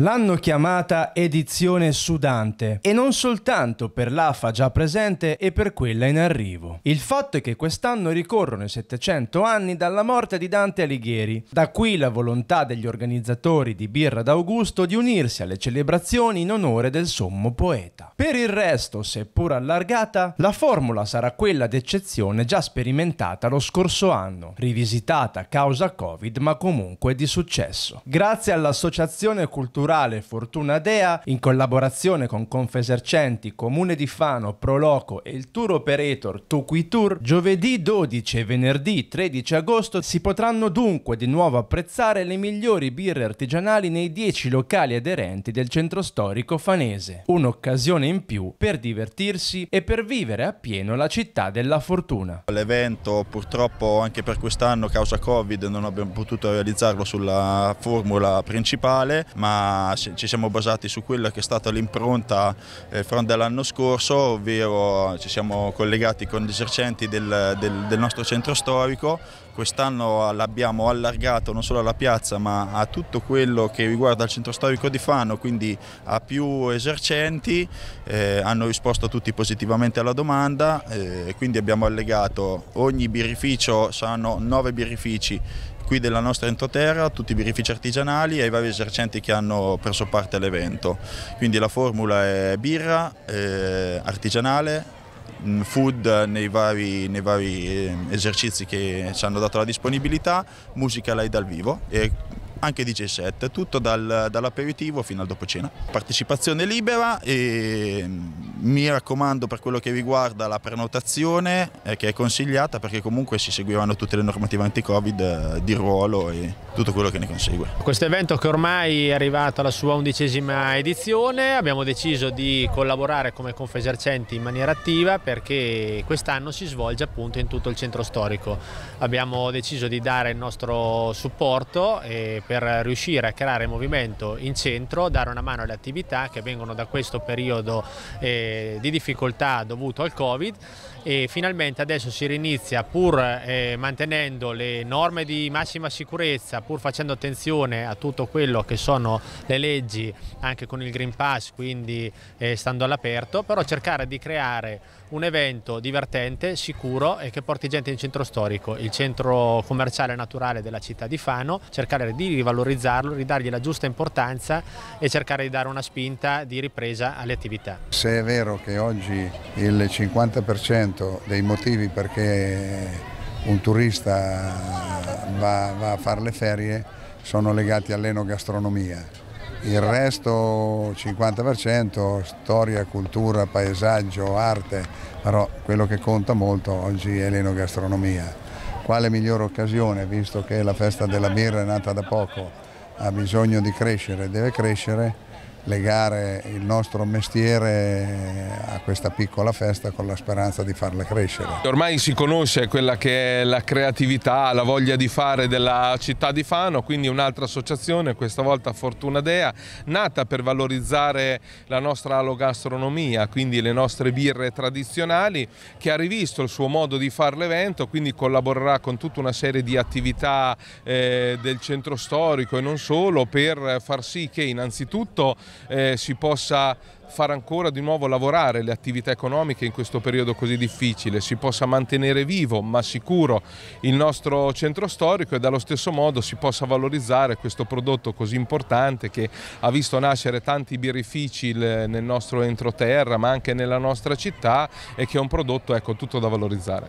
L'hanno chiamata edizione sudante e non soltanto per l'AFA già presente e per quella in arrivo. Il fatto è che quest'anno ricorrono i 700 anni dalla morte di Dante Alighieri. Da qui la volontà degli organizzatori di Birra d'Augusto di unirsi alle celebrazioni in onore del sommo poeta. Per il resto, seppur allargata, la formula sarà quella d'eccezione già sperimentata lo scorso anno, rivisitata causa Covid ma comunque di successo. Grazie all'Associazione Culturale Culturale Fortuna Dea, in collaborazione con Confesercenti, Comune di Fano, Proloco e il tour operator Tuquitour, giovedì 12 e venerdì 13 agosto si potranno dunque di nuovo apprezzare le migliori birre artigianali nei 10 locali aderenti del centro storico fanese. Un'occasione in più per divertirsi e per vivere appieno la città della fortuna. L'evento purtroppo anche per quest'anno causa Covid non abbiamo potuto realizzarlo sulla formula principale, ma ci siamo basati su quella che è stata l'impronta eh, dell'anno scorso, ovvero ci siamo collegati con gli esercenti del, del, del nostro centro storico, quest'anno l'abbiamo allargato non solo alla piazza ma a tutto quello che riguarda il centro storico di Fano, quindi a più esercenti, eh, hanno risposto tutti positivamente alla domanda, eh, quindi abbiamo allegato ogni birrificio, saranno nove birrifici qui della nostra entroterra, tutti i birrifici artigianali e i vari esercenti che hanno preso parte all'evento. Quindi la formula è birra eh, artigianale, mm, food nei vari, nei vari, eh, esercizi che ci hanno dato la disponibilità, musica live dal vivo e anche DJ set, tutto dal, dall'aperitivo fino al dopo cena. Partecipazione libera e mm, mi raccomando per quello che riguarda la prenotazione eh, che è consigliata perché comunque si seguivano tutte le normative anti-covid eh, di ruolo e tutto quello che ne consegue. Questo evento che ormai è arrivato alla sua undicesima edizione, abbiamo deciso di collaborare come Confesercenti in maniera attiva perché quest'anno si svolge appunto in tutto il centro storico. Abbiamo deciso di dare il nostro supporto per riuscire a creare movimento in centro, dare una mano alle attività che vengono da questo periodo eh, di difficoltà dovuto al Covid e finalmente adesso si rinizia pur eh, mantenendo le norme di massima sicurezza pur facendo attenzione a tutto quello che sono le leggi anche con il Green Pass, quindi eh, stando all'aperto, però cercare di creare un evento divertente, sicuro e che porti gente in centro storico, il centro commerciale naturale della città di Fano, cercare di rivalorizzarlo, ridargli la giusta importanza e cercare di dare una spinta di ripresa alle attività. Se è vero che oggi il 50% dei motivi perché un turista va, va a fare le ferie sono legati all'enogastronomia. Il resto, 50%, storia, cultura, paesaggio, arte, però quello che conta molto oggi è l'enogastronomia. Quale migliore occasione, visto che la festa della birra è nata da poco, ha bisogno di crescere, deve crescere, legare il nostro mestiere eh, a questa piccola festa con la speranza di farla crescere. Ormai si conosce quella che è la creatività, la voglia di fare della città di Fano, quindi un'altra associazione, questa volta Fortuna Dea, nata per valorizzare la nostra alogastronomia, quindi le nostre birre tradizionali, che ha rivisto il suo modo di fare l'evento, quindi collaborerà con tutta una serie di attività eh, del centro storico e non solo per far sì che innanzitutto eh, si possa far ancora di nuovo lavorare le attività economiche in questo periodo così difficile, si possa mantenere vivo ma sicuro il nostro centro storico e dallo stesso modo si possa valorizzare questo prodotto così importante che ha visto nascere tanti birrifici nel nostro entroterra ma anche nella nostra città e che è un prodotto ecco, tutto da valorizzare.